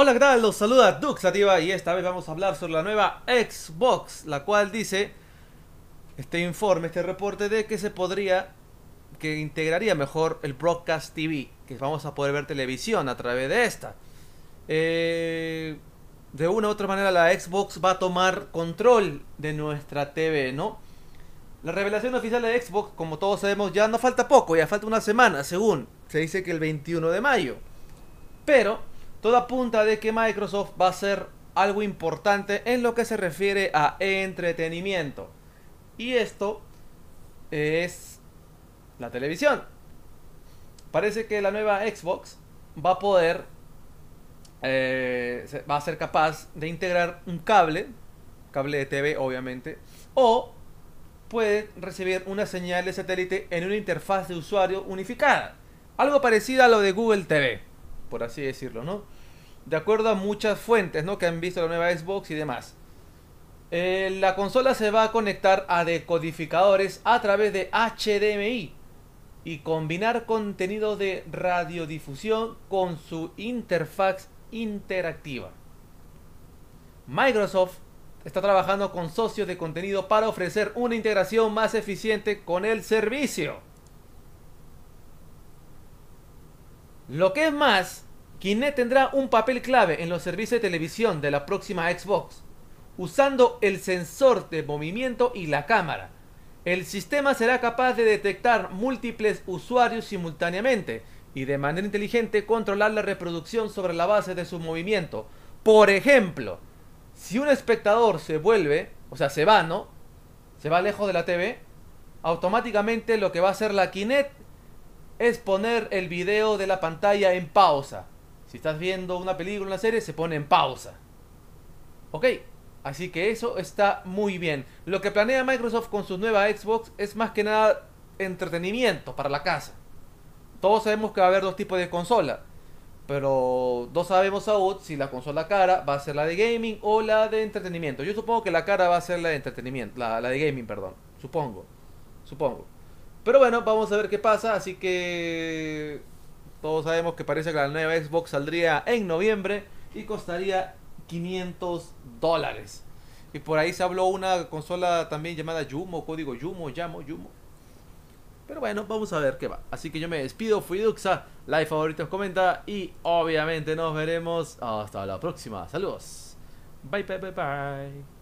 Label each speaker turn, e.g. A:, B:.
A: Hola, ¿qué Los saluda Duxativa y esta vez vamos a hablar sobre la nueva Xbox, la cual dice este informe, este reporte de que se podría, que integraría mejor el Broadcast TV, que vamos a poder ver televisión a través de esta. Eh, de una u otra manera la Xbox va a tomar control de nuestra TV, ¿no? La revelación oficial de Xbox, como todos sabemos, ya no falta poco, ya falta una semana, según se dice que el 21 de mayo. Pero Toda apunta de que Microsoft va a ser algo importante en lo que se refiere a entretenimiento. Y esto es la televisión. Parece que la nueva Xbox va a poder, eh, va a ser capaz de integrar un cable, cable de TV obviamente, o puede recibir una señal de satélite en una interfaz de usuario unificada. Algo parecido a lo de Google TV, por así decirlo, ¿no? de acuerdo a muchas fuentes ¿no? que han visto la nueva Xbox y demás. Eh, la consola se va a conectar a decodificadores a través de HDMI y combinar contenido de radiodifusión con su interfaz interactiva. Microsoft está trabajando con socios de contenido para ofrecer una integración más eficiente con el servicio. Lo que es más, Kinect tendrá un papel clave en los servicios de televisión de la próxima Xbox, usando el sensor de movimiento y la cámara. El sistema será capaz de detectar múltiples usuarios simultáneamente y de manera inteligente controlar la reproducción sobre la base de su movimiento. Por ejemplo, si un espectador se vuelve, o sea, se va, ¿no? Se va lejos de la TV, automáticamente lo que va a hacer la Kinect es poner el video de la pantalla en pausa. Si estás viendo una película, una serie, se pone en pausa. ¿Ok? Así que eso está muy bien. Lo que planea Microsoft con su nueva Xbox es más que nada entretenimiento para la casa. Todos sabemos que va a haber dos tipos de consola. Pero no sabemos aún si la consola cara va a ser la de gaming o la de entretenimiento. Yo supongo que la cara va a ser la de entretenimiento. la de gaming, perdón. Supongo. Supongo. Pero bueno, vamos a ver qué pasa. Así que... Todos sabemos que parece que la nueva Xbox saldría en noviembre y costaría 500 dólares. Y por ahí se habló una consola también llamada Yumo, código Yumo, llamo Yumo. Pero bueno, vamos a ver qué va. Así que yo me despido, fui Duxa, like, favoritos, comenta y obviamente nos veremos hasta la próxima. Saludos. Bye, bye, bye, bye.